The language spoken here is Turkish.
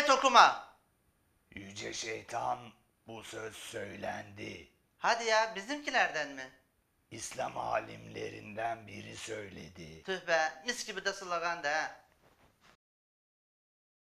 ayet okuma. Yüce şeytan bu söz söylendi. Hadi ya bizimkilerden mi? İslam alimlerinden biri söyledi. Tüh be mis gibi de slogan da ha.